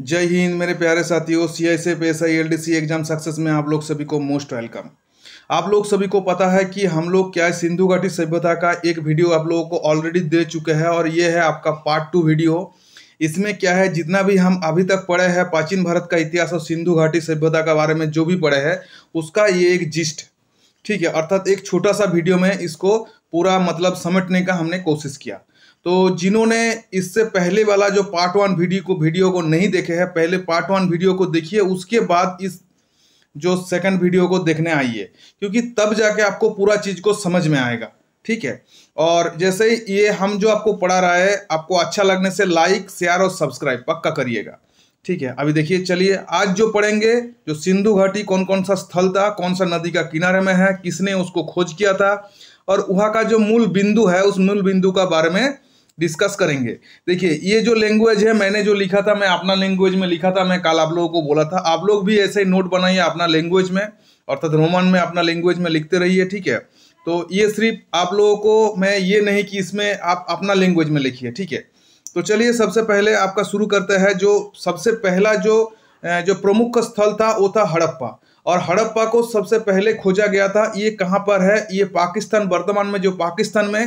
जय हिंद मेरे प्यारे साथियों सी आई सी पेश आई एल एग्जाम सक्सेस में आप लोग सभी को मोस्ट वेलकम आप लोग सभी को पता है कि हम लोग क्या सिंधु घाटी सभ्यता का एक वीडियो आप लोगों को ऑलरेडी दे चुके हैं और ये है आपका पार्ट टू वीडियो इसमें क्या है जितना भी हम अभी तक पढ़े हैं प्राचीन भारत का इतिहास और सिंधु घाटी सभ्यता के बारे में जो भी पढ़े हैं उसका ये एक जिस्ट ठीक है अर्थात एक छोटा सा वीडियो में इसको पूरा मतलब समेटने का हमने कोशिश किया तो जिन्होंने इससे पहले वाला जो पार्ट वन वीडियो को वीडियो को नहीं देखे हैं पहले पार्ट वन वीडियो को देखिए उसके बाद इस जो सेकंड वीडियो को देखने आइए क्योंकि तब जाके आपको पूरा चीज़ को समझ में आएगा ठीक है और जैसे ये हम जो आपको पढ़ा रहा है आपको अच्छा लगने से लाइक शेयर और सब्सक्राइब पक्का करिएगा ठीक है अभी देखिए चलिए आज जो पढ़ेंगे जो सिंधु घाटी कौन कौन सा स्थल था कौन सा नदी का किनारे में है किसने उसको खोज किया था और वहाँ का जो मूल बिंदु है उस मूल बिंदु का बारे में डिस्कस करेंगे देखिए ये जो लैंग्वेज है मैंने जो लिखा था मैं अपना लैंग्वेज में लिखा था मैं कल आप लोगों को बोला था आप लोग भी ऐसे ही नोट बनाइए अपना लैंग्वेज में अर्थात रोमन में अपना लैंग्वेज में लिखते रहिए ठीक है तो ये सिर्फ आप लोगों को मैं ये नहीं कि इसमें आप अपना लैंग्वेज में लिखिए ठीक है तो चलिए सबसे पहले आपका शुरू करते हैं जो सबसे पहला जो जो प्रमुख स्थल था वो था हड़प्पा और हड़प्पा को सबसे पहले खोजा गया था ये कहाँ पर है ये पाकिस्तान वर्तमान में जो पाकिस्तान में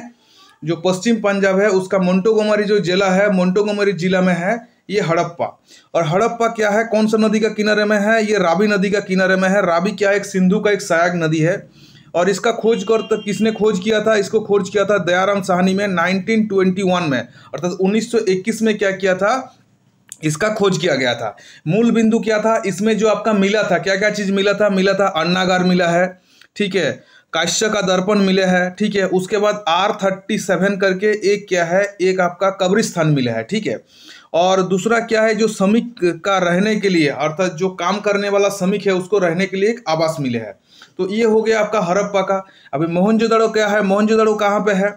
जो पश्चिम पंजाब है उसका मोन्टोगोमरी जो जिला है मोन्टोगोमरी जिला में है ये हड़प्पा और हड़प्पा क्या है कौन सा नदी का किनारे में है ये राबी नदी का किनारे में है राबी क्या है एक सिंधु का एक सहायक नदी है और इसका खोज कर तो किसने खोज किया था इसको खोज किया था दयाराम साहनी में 1921 में अर्थात 1921 में क्या किया था इसका खोज किया गया था मूल बिंदु क्या था इसमें जो आपका मिला था क्या क्या चीज़ मिला था मिला था अन्नागार मिला है ठीक है काश्य का दर्पण मिले है ठीक है उसके बाद आर थर्टी सेवन करके एक क्या है एक आपका कब्रिस्तान मिला है ठीक है और दूसरा क्या है जो श्रमिक का रहने के लिए अर्थात जो काम करने वाला श्रमिक है उसको रहने के लिए एक आवास मिले है तो ये हो गया आपका हरप्पा का अभी मोहनजोदड़ो क्या है मोहनजोदड़ो कहाँ पे है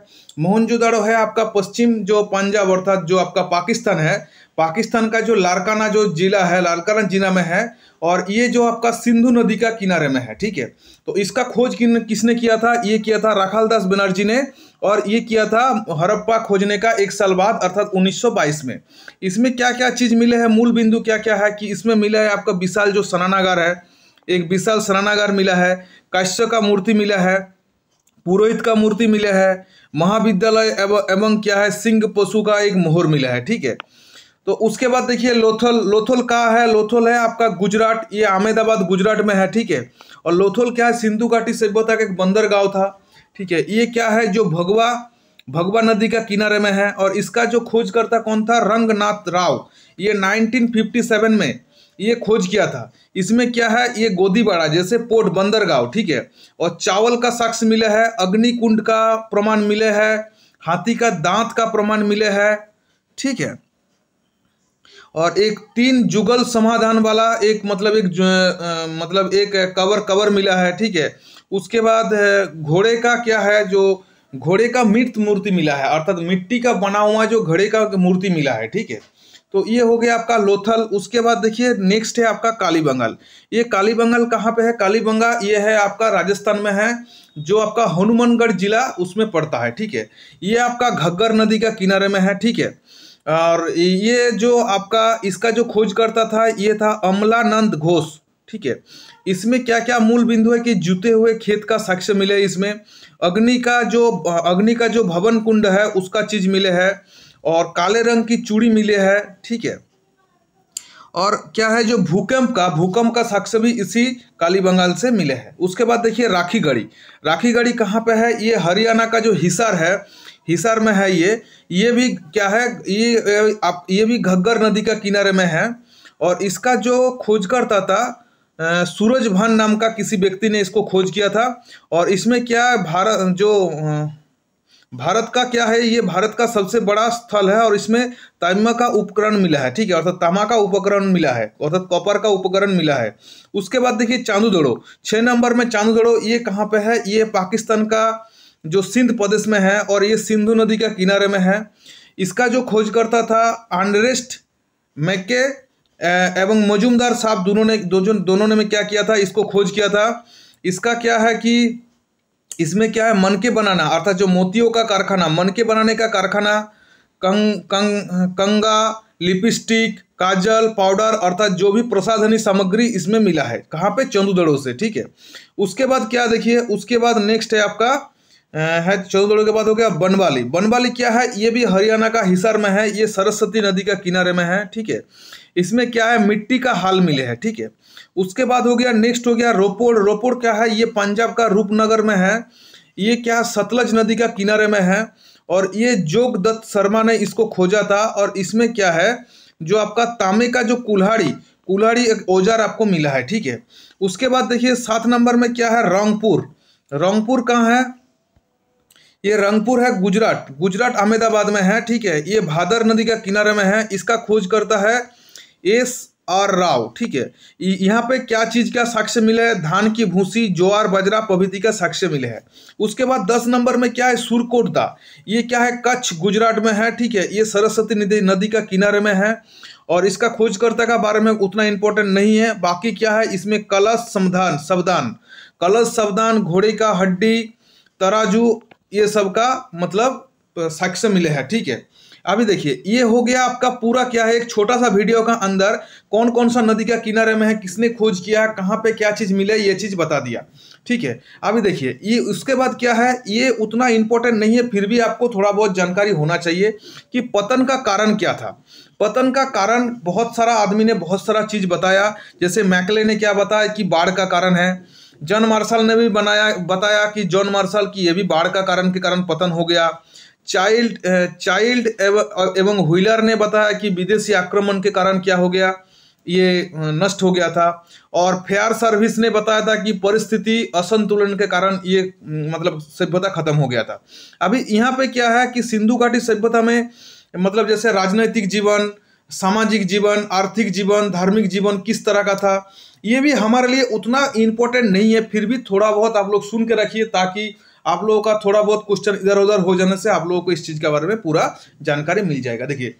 मोहनजोदड़ो है आपका पश्चिम जो पंजाब अर्थात जो आपका पाकिस्तान है पाकिस्तान का जो लारकाना जो जिला है लारकाना जिला में है और ये जो आपका सिंधु नदी का किनारे में है ठीक है तो इसका खोज किन किसने किया था ये किया था राखाल दास बनर्जी ने और ये किया था हरप्पा खोजने का एक साल बाद अर्थात 1922 में इसमें क्या क्या चीज़ मिले हैं मूल बिंदु क्या क्या है कि इसमें मिला है आपका विशाल जो सनानागार है एक विशाल सनानागार मिला है काश्य का मूर्ति मिला है पुरोहित का मूर्ति मिला है महाविद्यालय एवं क्या है सिंह पशु का एक मोहर मिला है ठीक है तो उसके बाद देखिए लोथल लोथल कहाँ है लोथल है आपका गुजरात ये अहमदाबाद गुजरात में है ठीक है और लोथल क्या है सिंधु घाटी सभ्यता का एक बंदर गाँव था ठीक है ये क्या है जो भगवा भगवा नदी का किनारे में है और इसका जो खोजकर्ता कौन था रंगनाथ राव ये 1957 में ये खोज किया था इसमें क्या है ये गोदीबाड़ा जैसे पोर्ट गाँव ठीक है और चावल का साक्ष मिले है अग्निकुंड का प्रमाण मिले है हाथी का दांत का प्रमाण मिले है ठीक है और एक तीन जुगल समाधान वाला एक मतलब एक आ, मतलब एक कवर कवर मिला है ठीक है उसके बाद घोड़े का क्या है जो घोड़े का मृत मूर्ति मिला है अर्थात मिट्टी का बना हुआ जो घड़े का मूर्ति मिला है ठीक है तो ये हो गया आपका लोथल उसके बाद देखिए नेक्स्ट है आपका काली बंगाल ये काली बंगाल कहाँ पे है काली बंगा ये है आपका राजस्थान में है जो आपका हनुमानगढ़ जिला उसमें पड़ता है ठीक है ये आपका घग्गर नदी का किनारे में है ठीक है और ये जो आपका इसका जो खोज करता था ये था अमलानंद घोष ठीक है इसमें क्या क्या मूल बिंदु है कि जुते हुए खेत का साक्ष्य मिले इसमें अग्नि का जो अग्नि का जो भवन कुंड है उसका चीज मिले है और काले रंग की चूड़ी मिले है ठीक है और क्या है जो भूकंप का भूकंप का साक्ष्य भी इसी काली बंगाल से मिले हैं उसके बाद देखिए राखी गढ़ी राखी गढ़ी कहाँ पे है ये हरियाणा का जो हिसार है हिसार में है ये ये भी क्या है ये आप ये भी घग्गर नदी का किनारे में है और इसका जो खोजकर्ता था सूरज भान नाम का किसी व्यक्ति ने इसको खोज किया था और इसमें क्या है भारत जो भारत का क्या है ये भारत का सबसे बड़ा स्थल है और इसमें तामा का उपकरण मिला है ठीक है अर्थात तामा का उपकरण मिला है अर्थात कॉपर का उपकरण मिला है उसके बाद देखिए चांदू दड़ो छः नंबर में चांदू दड़ो ये कहाँ पे है ये पाकिस्तान का जो सिंध प्रदेश में है और ये सिंधु नदी के किनारे में है इसका जो खोजकर्ता था आंड्रेस्ट मैके एवं मजूमदार साहब दोनों ने दोनों दोनों ने में क्या किया था इसको खोज किया था इसका क्या है कि इसमें क्या है मन के बनाना अर्थात जो मोतियों का कारखाना मन के बनाने का कारखाना कंग कंग कंगा लिपस्टिक काजल पाउडर अर्थात जो भी प्रसाधनी सामग्री इसमें मिला है कहाँ पे चंदूदड़ों से ठीक है उसके बाद क्या देखिए उसके बाद नेक्स्ट है आपका है चौदगढ़ के बाद हो गया बनवाली बनवाली क्या है ये भी हरियाणा का हिसार में है ये सरस्वती नदी का किनारे में है ठीक है इसमें क्या है मिट्टी का हाल मिले है ठीक है उसके बाद हो गया नेक्स्ट हो गया रोपोड़ रोपोड़ क्या है ये पंजाब का रूपनगर में है ये क्या है सतलज नदी का किनारे में है और ये जोग दत्त शर्मा ने इसको खोजा था और इसमें क्या है जो आपका तांबे का जो कुल्हाड़ी कुल्हाड़ी एक औजार आपको मिला है ठीक है उसके बाद देखिए सात नंबर में क्या है रोंगपुर रोंगपुर कहाँ है ये रंगपुर है गुजरात गुजरात अहमदाबाद में है ठीक है ये भादर नदी का किनारे में है इसका खोज करता है एस आर राव ठीक है यहाँ पे क्या चीज़ का साक्ष्य मिले है धान की भूसी ज्वार बजरा पवित्र का साक्ष्य मिले है उसके बाद दस नंबर में क्या है सुरकोटदा ये क्या है कच्छ गुजरात में है ठीक है ये सरस्वती नदी नदी का किनारे में है और इसका खोजकर्ता का बारे में उतना इंपॉर्टेंट नहीं है बाकी क्या है इसमें कलश समधान सबदान कलश सबदान घोड़े का हड्डी तराजू ये सब का मतलब साक्ष्य मिले हैं ठीक है अभी देखिए ये हो गया आपका पूरा क्या है एक छोटा सा वीडियो का अंदर कौन कौन सा नदी का किनारे में है किसने खोज किया कहाँ पे क्या चीज़ मिले ये चीज़ बता दिया ठीक है अभी देखिए ये उसके बाद क्या है ये उतना इंपॉर्टेंट नहीं है फिर भी आपको थोड़ा बहुत जानकारी होना चाहिए कि पतन का कारण क्या था पतन का कारण बहुत सारा आदमी ने बहुत सारा चीज़ बताया जैसे मैकले ने क्या बताया कि बाढ़ का कारण है जॉन मार्शल ने भी बनाया बताया कि जॉन मार्शल की यह भी बाढ़ का कारण के कारण पतन हो गया चाइल्ड चाइल्ड एवं व्हीलर ने बताया कि विदेशी आक्रमण के कारण क्या हो गया ये नष्ट हो गया था और फेयर सर्विस ने बताया था कि परिस्थिति असंतुलन के कारण ये मतलब सभ्यता खत्म हो गया था अभी यहाँ पे क्या है कि सिंधु घाटी सभ्यता में मतलब जैसे राजनैतिक जीवन सामाजिक जीवन आर्थिक जीवन धार्मिक जीवन किस तरह का था ये भी हमारे लिए उतना इम्पोर्टेंट नहीं है फिर भी थोड़ा बहुत आप लोग सुन के रखिए ताकि आप लोगों का थोड़ा बहुत क्वेश्चन इधर उधर हो जाने से आप लोगों को इस चीज़ के बारे में पूरा जानकारी मिल जाएगा देखिए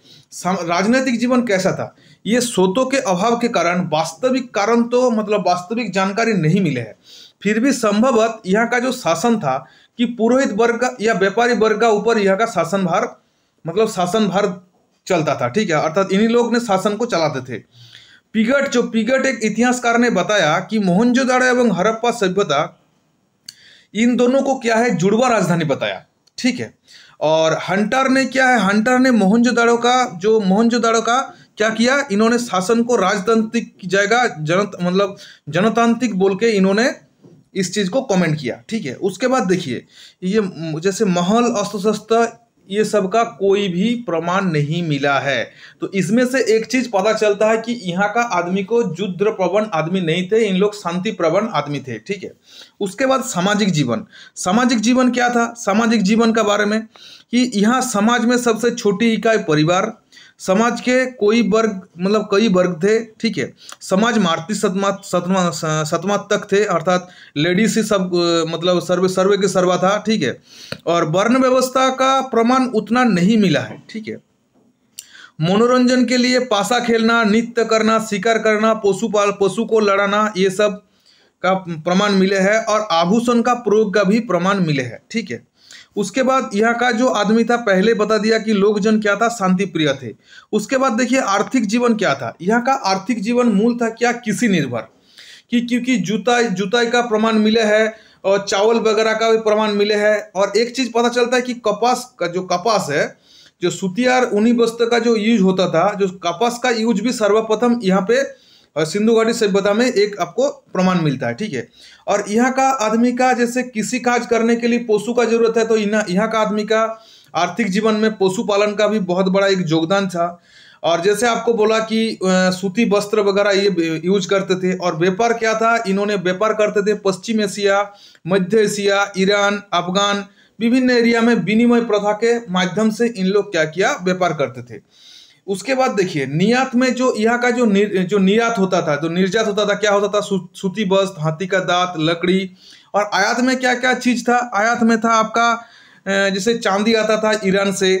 राजनीतिक जीवन कैसा था ये स्रोतों के अभाव के कारण वास्तविक कारण तो मतलब वास्तविक जानकारी नहीं मिले है फिर भी संभवत यहाँ का जो शासन था कि पुरोहित वर्ग या व्यापारी वर्ग का ऊपर यहाँ का शासन भार मतलब शासन भार चलता था ठीक है अर्थात इन्हीं लोग ने शासन को चलाते थे पिगट जो पिगट एक इतिहासकार ने बताया कि मोहनजोदाड़ो एवं हरप्पा सभ्यता इन दोनों को क्या है जुड़वा राजधानी बताया ठीक है और हंटर ने क्या है हंटर ने मोहनजोदाड़ो का जो मोहनजोदाड़ो का क्या किया इन्होंने शासन को राजतांत्रिक की जगह जनत मतलब जनतांत्रिक बोल के इन्होंने इस चीज़ को कमेंट किया ठीक है उसके बाद देखिए ये जैसे महल अस्त्र शस्त्र ये सब का कोई भी प्रमाण नहीं मिला है तो इसमें से एक चीज पता चलता है कि यहाँ का आदमी को युद्ध प्रवण आदमी नहीं थे इन लोग शांति प्रवण आदमी थे ठीक है उसके बाद सामाजिक जीवन सामाजिक जीवन क्या था सामाजिक जीवन के बारे में कि यहाँ समाज में सबसे छोटी इकाई परिवार समाज के कोई वर्ग मतलब कई वर्ग थे ठीक है समाज मारती सतमा सतमा सतमा तक थे अर्थात लेडीज ही सब मतलब सर्वे सर्वे के सर्वा था ठीक है और वर्ण व्यवस्था का प्रमाण उतना नहीं मिला है ठीक है मनोरंजन के लिए पासा खेलना नृत्य करना शिकार करना पशुपाल पशु को लड़ाना ये सब का प्रमाण मिले है और आभूषण का प्रयोग का भी प्रमाण मिले है ठीक है उसके बाद यहाँ का जो आदमी था पहले बता दिया कि लोक जन क्या था शांति प्रिय थे उसके बाद देखिए आर्थिक जीवन क्या था यहाँ का आर्थिक जीवन मूल था क्या कृषि निर्भर कि क्योंकि जुताई जुताई का प्रमाण मिले है और चावल वगैरह का भी प्रमाण मिले है और एक चीज़ पता चलता है कि कपास का जो कपास है जो सुतियार उन्हीं वस्त्र का जो यूज होता था जो कपास का यूज भी सर्वप्रथम यहाँ पे और सिंधु घाटी सभ्यता में एक आपको प्रमाण मिलता है ठीक है और यहाँ का आदमी का जैसे किसी काज करने के लिए पशु का जरूरत है तो यहाँ का आदमी का आर्थिक जीवन में पशुपालन का भी बहुत बड़ा एक योगदान था और जैसे आपको बोला कि सूती वस्त्र वगैरह ये यूज करते थे और व्यापार क्या था इन्होंने व्यापार करते थे पश्चिम एशिया मध्य एशिया ईरान अफगान विभिन्न एरिया में विनिमय प्रथा के माध्यम से इन लोग क्या किया व्यापार करते थे उसके बाद देखिए नियात में जो यहाँ का जो निर, जो निर्यात होता था जो निर्यात होता था क्या होता था सु, सूती बस्त हाथी का दांत लकड़ी और आयात में क्या क्या चीज़ था आयात में था आपका जैसे चांदी आता था ईरान से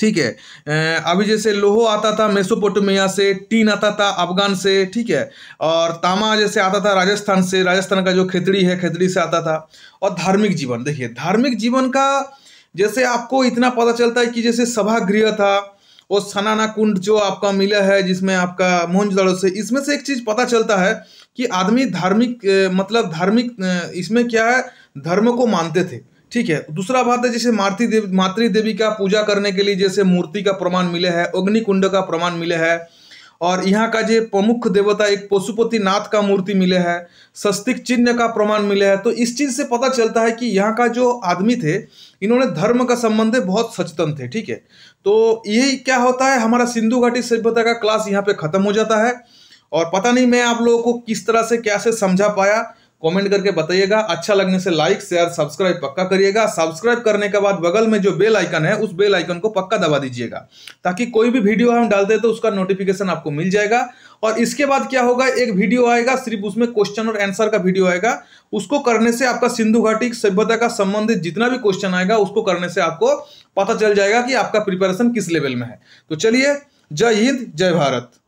ठीक है अभी जैसे लोहो आता था मेसोपोटामिया से टीन आता था अफगान से ठीक है और तामा जैसे आता था राजस्थान से राजस्थान का जो खेतड़ी है खेतड़ी से आता था और धार्मिक जीवन देखिए धार्मिक जीवन का जैसे आपको इतना पता चलता है कि जैसे सभागृह था वो सनाना कुंड जो आपका मिला है जिसमें आपका मोहनजोदड़ो से इसमें से एक चीज़ पता चलता है कि आदमी धार्मिक मतलब धार्मिक इसमें क्या है धर्म को मानते थे ठीक है दूसरा बात है जैसे मारती देवी मातृ देवी का पूजा करने के लिए जैसे मूर्ति का प्रमाण मिले है अग्निकुंड का प्रमाण मिले है और यहाँ का जो प्रमुख देवता एक पशुपति नाथ का मूर्ति मिले है सस्तिक चिन्ह का प्रमाण मिले है तो इस चीज़ से पता चलता है कि यहाँ का जो आदमी थे इन्होंने धर्म का संबंध बहुत सचेतन थे ठीक है तो यही क्या होता है हमारा सिंधु घाटी सभ्यता का क्लास यहाँ पे ख़त्म हो जाता है और पता नहीं मैं आप लोगों को किस तरह से कैसे समझा पाया कमेंट करके बताइएगा अच्छा लगने से लाइक शेयर सब्सक्राइब पक्का करिएगा सब्सक्राइब करने के बाद बगल में जो बेल आइकन है उस बेल आइकन को पक्का दबा दीजिएगा ताकि कोई भी वीडियो हम डालते हैं तो उसका नोटिफिकेशन आपको मिल जाएगा और इसके बाद क्या होगा एक वीडियो आएगा सिर्फ उसमें क्वेश्चन और आंसर का वीडियो आएगा उसको करने से आपका सिंधु घाटी सभ्यता का संबंधित जितना भी क्वेश्चन आएगा उसको करने से आपको पता चल जाएगा कि आपका प्रिपरेशन किस लेवल में है तो चलिए जय हिंद जय भारत